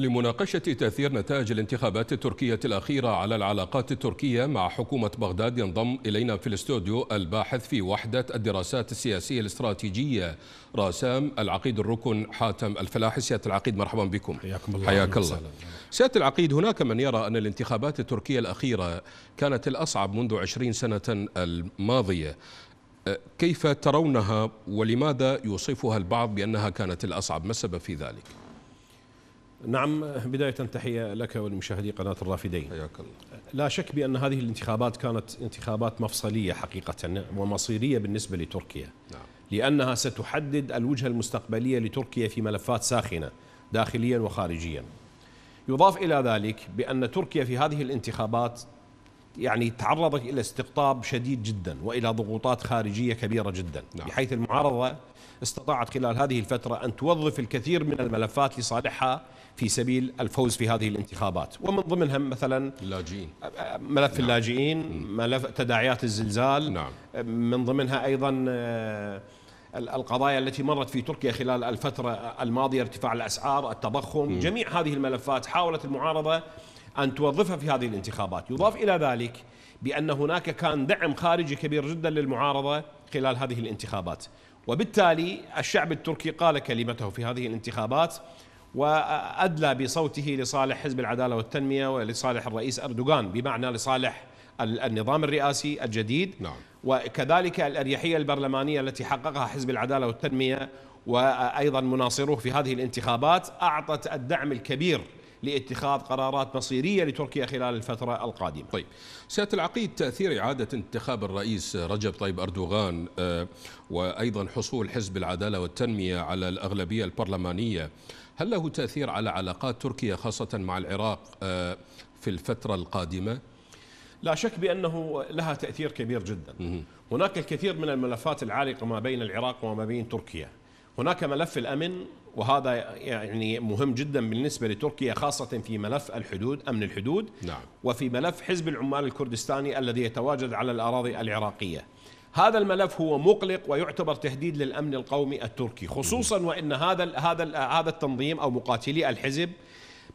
لمناقشة تأثير نتائج الانتخابات التركية الأخيرة على العلاقات التركية مع حكومة بغداد ينضم إلينا في الاستوديو الباحث في وحدة الدراسات السياسية الاستراتيجية راسام العقيد الركن حاتم الفلاحي سيادة العقيد مرحبا بكم حياكم الله حياك الله سيادة العقيد هناك من يرى أن الانتخابات التركية الأخيرة كانت الأصعب منذ عشرين سنة الماضية أه، كيف ترونها ولماذا يوصفها البعض بأنها كانت الأصعب ما السبب في ذلك؟ نعم بداية تحية لك ولمشاهدي قناة الرافدين حياك الله لا شك بأن هذه الانتخابات كانت انتخابات مفصلية حقيقة ومصيرية بالنسبة لتركيا نعم. لأنها ستحدد الوجهة المستقبلية لتركيا في ملفات ساخنة داخليا وخارجيا يضاف إلى ذلك بأن تركيا في هذه الانتخابات يعني تعرضت إلى استقطاب شديد جدا وإلى ضغوطات خارجية كبيرة جدا نعم. بحيث المعارضة استطاعت خلال هذه الفترة أن توظف الكثير من الملفات لصالحها في سبيل الفوز في هذه الانتخابات ومن ضمنها مثلا اللاجئين ملف نعم. اللاجئين ملف تداعيات الزلزال نعم. من ضمنها أيضا آه، القضايا التي مرت في تركيا خلال الفترة الماضية ارتفاع الأسعار التضخم م. جميع هذه الملفات حاولت المعارضة أن توظفها في هذه الانتخابات يضاف إلى ذلك بأن هناك كان دعم خارجي كبير جدا للمعارضة خلال هذه الانتخابات وبالتالي الشعب التركي قال كلمته في هذه الانتخابات وأدلى بصوته لصالح حزب العدالة والتنمية ولصالح الرئيس أردوغان بمعنى لصالح النظام الرئاسي الجديد نعم. وكذلك الأريحية البرلمانية التي حققها حزب العدالة والتنمية وأيضا مناصروه في هذه الانتخابات أعطت الدعم الكبير لاتخاذ قرارات مصيرية لتركيا خلال الفترة القادمة طيب سيادة العقيد تأثير إعادة انتخاب الرئيس رجب طيب أردوغان آه، وأيضا حصول حزب العدالة والتنمية على الأغلبية البرلمانية هل له تأثير على علاقات تركيا خاصة مع العراق آه، في الفترة القادمة؟ لا شك بأنه لها تأثير كبير جدا هناك الكثير من الملفات العالقة ما بين العراق وما بين تركيا هناك ملف الأمن وهذا يعني مهم جدا بالنسبة لتركيا خاصة في ملف الحدود أمن الحدود نعم. وفي ملف حزب العمال الكردستاني الذي يتواجد على الأراضي العراقية هذا الملف هو مقلق ويعتبر تهديد للأمن القومي التركي خصوصا وأن هذا هذا هذا التنظيم أو مقاتلي الحزب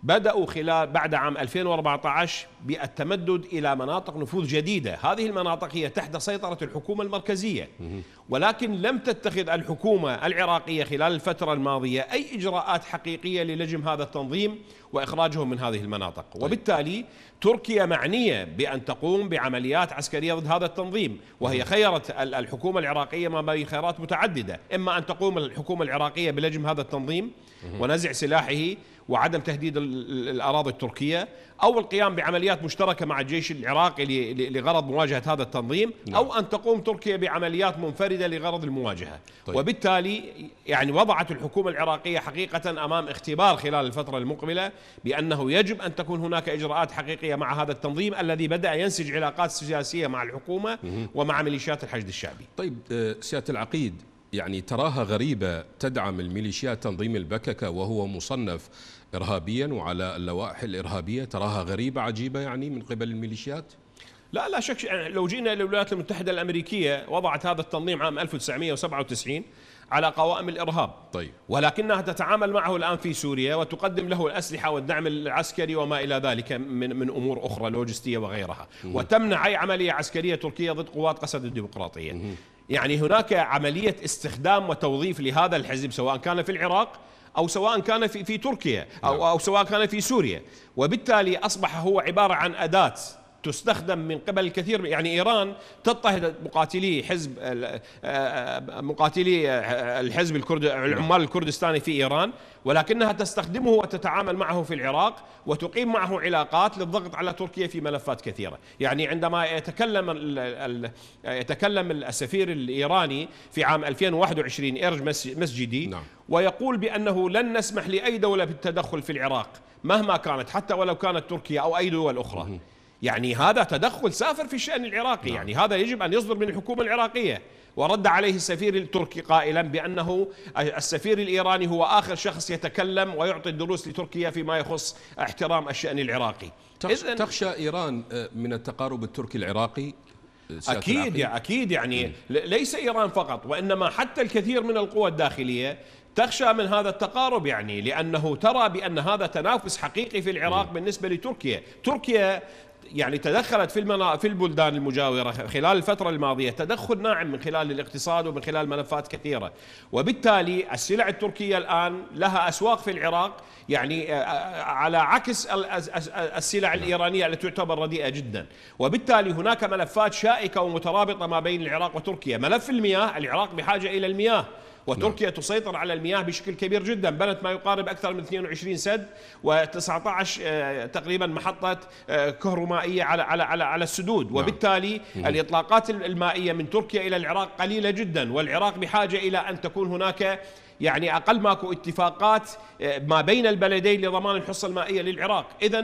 بدأوا خلال بعد عام 2014 بالتمدد إلى مناطق نفوذ جديدة هذه المناطق هي تحت سيطرة الحكومة المركزية ولكن لم تتخذ الحكومة العراقية خلال الفترة الماضية أي إجراءات حقيقية للجم هذا التنظيم وإخراجهم من هذه المناطق طيب. وبالتالي تركيا معنية بأن تقوم بعمليات عسكرية ضد هذا التنظيم وهي خيرت الحكومة العراقية ما بين خيارات متعددة إما أن تقوم الحكومة العراقية بلجم هذا التنظيم ونزع سلاحه وعدم تهديد الأراضي التركية أو القيام بعمليات مشتركة مع الجيش العراقي لغرض مواجهة هذا التنظيم نعم. أو أن تقوم تركيا بعمليات منفردة لغرض المواجهة طيب. وبالتالي يعني وضعت الحكومة العراقية حقيقة أمام اختبار خلال الفترة المقبلة بأنه يجب أن تكون هناك إجراءات حقيقية مع هذا التنظيم الذي بدأ ينسج علاقات سياسية مع الحكومة ومع ميليشيات الحشد الشعبي طيب آه، سيادة العقيد يعني تراها غريبة تدعم الميليشيات تنظيم البككة وهو مصنف إرهابيا وعلى اللوائح الإرهابية تراها غريبة عجيبة يعني من قبل الميليشيات؟ لا لا شك لو جينا للولايات المتحدة الأمريكية وضعت هذا التنظيم عام 1997 على قوائم الإرهاب طيب ولكنها تتعامل معه الآن في سوريا وتقدم له الأسلحة والدعم العسكري وما إلى ذلك من, من أمور أخرى لوجستية وغيرها وتمنع أي عملية عسكرية تركية ضد قوات قسد الديمقراطية يعني هناك عملية استخدام وتوظيف لهذا الحزب سواء كان في العراق أو سواء كان في, في تركيا أو, نعم. أو سواء كان في سوريا وبالتالي أصبح هو عبارة عن أداة تستخدم من قبل الكثير يعني ايران تضطهد مقاتلي حزب آه، مقاتلي آه، الحزب الكرد العمال الكردستاني في ايران ولكنها تستخدمه وتتعامل معه في العراق وتقيم معه علاقات للضغط على تركيا في ملفات كثيره، يعني عندما يتكلم يتكلم السفير الايراني في عام 2021 ارج مسجدي نعم. ويقول بانه لن نسمح لاي دوله بالتدخل في العراق مهما كانت حتى ولو كانت تركيا او اي دول اخرى. يعني هذا تدخل سافر في الشأن العراقي نعم. يعني هذا يجب أن يصدر من الحكومة العراقية ورد عليه السفير التركي قائلا بأنه السفير الإيراني هو آخر شخص يتكلم ويعطي الدروس لتركيا فيما يخص احترام الشأن العراقي تخشى, تخشى إيران آه، من التقارب التركي العراقي آه، أكيد يا أكيد يعني ليس إيران فقط وإنما حتى الكثير من القوى الداخلية تخشى من هذا التقارب يعني لأنه ترى بأن هذا تنافس حقيقي في العراق بالنسبة لتركيا تركيا يعني تدخلت في المنا... في البلدان المجاوره خلال الفتره الماضيه تدخل ناعم من خلال الاقتصاد ومن خلال ملفات كثيره وبالتالي السلع التركيه الان لها اسواق في العراق يعني على عكس السلع نعم. الايرانيه التي تعتبر رديئه جدا وبالتالي هناك ملفات شائكه ومترابطه ما بين العراق وتركيا ملف المياه العراق بحاجه الى المياه وتركيا نعم. تسيطر على المياه بشكل كبير جدا بنت ما يقارب أكثر من 22 سد و19 آه، تقريبا محطة آه، كهرومائية على على على على السدود نعم. وبالتالي نعم. الإطلاقات المائية من تركيا إلى العراق قليلة جدا والعراق بحاجة إلى أن تكون هناك يعني اقل ماكو اتفاقات آه، ما بين البلدين لضمان الحصه المائيه للعراق، اذا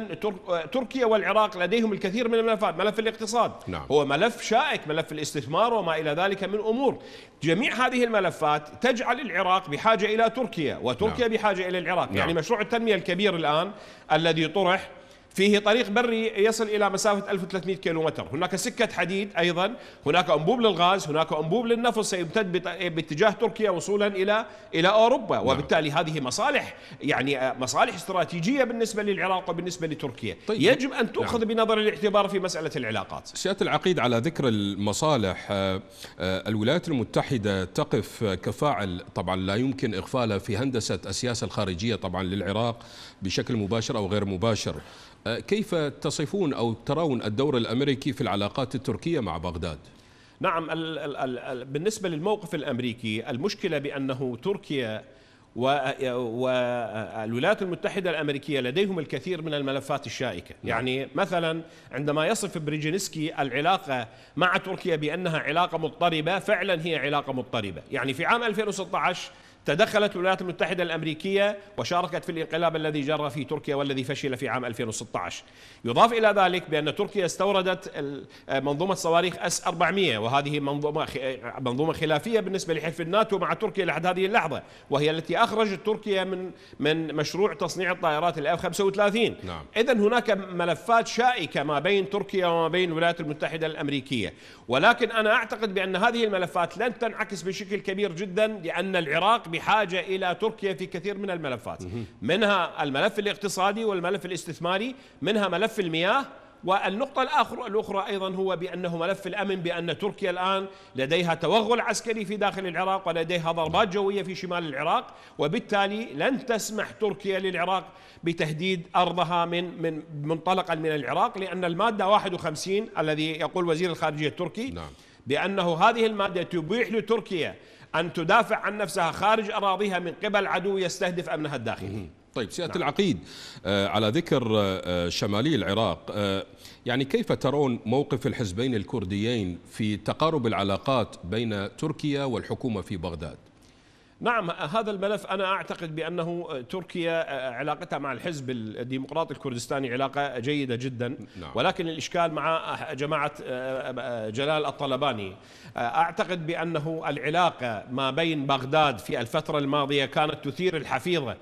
آه، تركيا والعراق لديهم الكثير من الملفات، ملف الاقتصاد نعم. هو ملف شائك، ملف الاستثمار وما الى ذلك من امور. جميع هذه الملفات تجعل العراق بحاجه الى تركيا وتركيا نعم. بحاجه الى العراق، يعني نعم. يعني مشروع التنميه الكبير الان الذي طرح فيه طريق بري يصل إلى مسافة 1300 كيلومتر هناك سكة حديد أيضا هناك أنبوب للغاز هناك أنبوب للنفط سيمتد باتجاه تركيا وصولا إلى إلى أوروبا نعم. وبالتالي هذه مصالح يعني مصالح استراتيجية بالنسبة للعراق وبالنسبة لتركيا طيب. يجب أن نعم. تؤخذ نعم. بنظر الاعتبار في مسألة العلاقات سيادة العقيد على ذكر المصالح آه، آه، الولايات المتحدة تقف كفاعل طبعا لا يمكن إغفالها في هندسة السياسة الخارجية طبعا للعراق بشكل مباشر أو غير مباشر أه، كيف تصفون أو ترون الدور الأمريكي في العلاقات التركية مع بغداد؟ نعم بالنسبة للموقف الأمريكي المشكلة بأنه تركيا والولايات المتحدة الأمريكية لديهم الكثير من الملفات الشائكة نعم. يعني مثلا عندما يصف بريجينسكي العلاقة مع تركيا بأنها علاقة مضطربة فعلا هي علاقة مضطربة يعني في عام 2016 تدخلت الولايات المتحدة الأمريكية وشاركت في الانقلاب الذي جرى في تركيا والذي فشل في عام 2016 يضاف إلى ذلك بأن تركيا استوردت آه، منظومة صواريخ أس 400 وهذه منظومة آه، منظومة خلافية بالنسبة لحلف الناتو مع تركيا لحد هذه اللحظة وهي التي أخرجت تركيا من من مشروع تصنيع الطائرات الأف 35 نعم. إذا هناك ملفات شائكة ما بين تركيا وما بين الولايات المتحدة الأمريكية ولكن أنا أعتقد بأن هذه الملفات لن تنعكس بشكل كبير جدا لأن العراق بحاجة إلى تركيا في كثير من الملفات منها الملف الاقتصادي والملف الاستثماري منها ملف المياه والنقطة الآخر الأخرى أيضا هو بأنه ملف الأمن بأن تركيا الآن لديها توغل عسكري في داخل العراق ولديها ضربات جوية في شمال العراق وبالتالي لن تسمح تركيا للعراق بتهديد أرضها من من منطلقا من العراق لأن المادة 51 الذي يقول وزير الخارجية التركي نعم. بأنه هذه المادة تبيح لتركيا أن تدافع عن نفسها خارج أراضيها من قبل عدو يستهدف أمنها الداخلي طيب سيادة نعم. العقيد آه، على ذكر آه، آه، شمالي العراق يعني كيف ترون موقف الحزبين الكرديين في تقارب العلاقات بين تركيا والحكومة في بغداد نعم هذا الملف أنا أعتقد بأنه تركيا آه، علاقتها مع الحزب الديمقراطي الكردستاني علاقة جيدة جدا نعم. ولكن الإشكال مع جماعة آه، آه، جلال الطلباني أعتقد بأنه العلاقة ما بين بغداد في الفترة الماضية كانت تثير الحفيظة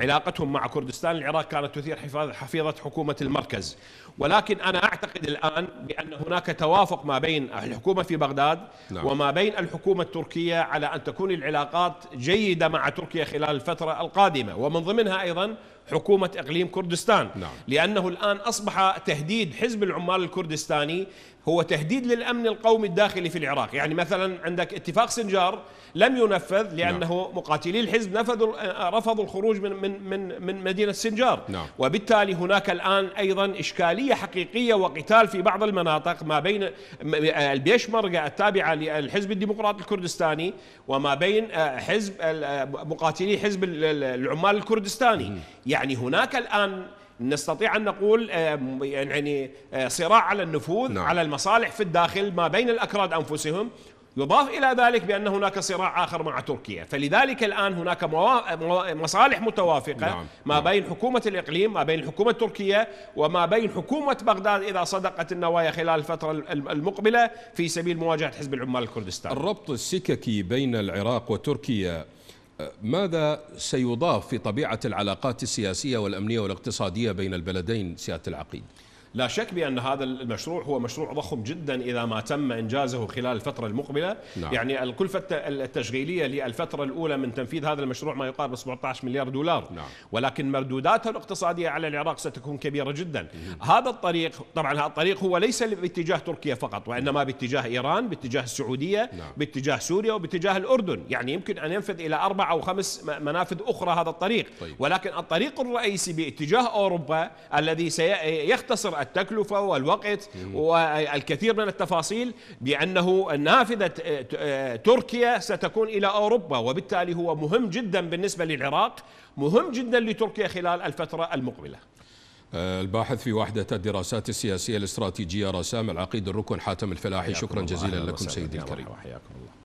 علاقتهم مع كردستان العراق كانت تثير حفيظة حكومة المركز ولكن أنا أعتقد الآن بأن هناك توافق ما بين الحكومة في بغداد نعم. وما بين الحكومة التركية على أن تكون العلاقات جيدة مع تركيا خلال الفترة القادمة ومن ضمنها أيضا حكومة إقليم كردستان نعم. لأنه الآن أصبح تهديد حزب العمال الكردستاني هو تهديد للأمن القومي الداخلي في العراق يعني مثلا عندك اتفاق سنجار لم ينفذ لأنه نعم. مقاتلي الحزب نفذوا آه، رفضوا الخروج من, من, من, من مدينة سنجار نعم. وبالتالي هناك الآن أيضا إشكالية حقيقية وقتال في بعض المناطق ما بين آه، البيشمركة التابعة للحزب الديمقراطي الكردستاني وما بين آه، حزب مقاتلي حزب العمال الكردستاني م. يعني هناك الآن نستطيع أن نقول آه، يعني آه، صراع على النفوذ نعم. على المصالح في الداخل ما بين الأكراد أنفسهم يضاف إلى ذلك بأن هناك صراع آخر مع تركيا فلذلك الآن هناك مصالح متوافقة نعم. ما نعم. بين حكومة الإقليم ما بين الحكومة التركية وما بين حكومة بغداد إذا صدقت النوايا خلال الفترة المقبلة في سبيل مواجهة حزب العمال الكردستاني الربط السككي بين العراق وتركيا ماذا سيضاف في طبيعة العلاقات السياسية والأمنية والاقتصادية بين البلدين سيادة العقيد؟ لا شك بأن هذا المشروع هو مشروع ضخم جدا إذا ما تم إنجازه خلال الفترة المقبلة نعم. يعني الكلفة التشغيلية للفترة الأولى من تنفيذ هذا المشروع ما يقارب 17 مليار دولار نعم. ولكن مردوداته الاقتصادية على العراق ستكون كبيرة جدا مم. هذا الطريق طبعا هذا الطريق هو ليس باتجاه تركيا فقط وإنما باتجاه إيران باتجاه السعودية نعم. باتجاه سوريا وباتجاه الأردن يعني يمكن أن ينفذ إلى أربع أو خمس منافذ أخرى هذا الطريق طيب. ولكن الطريق الرئيسي باتجاه أوروبا الذي سيختصر التكلفة والوقت والكثير من التفاصيل بأنه نافذة آه، آه، تركيا ستكون إلى أوروبا وبالتالي هو مهم جدا بالنسبة للعراق مهم جدا لتركيا خلال الفترة المقبلة آه، الباحث في وحدة الدراسات السياسية الاستراتيجية رسام العقيد الركن حاتم الفلاحي شكرا جزيلا لكم سيدي الكريم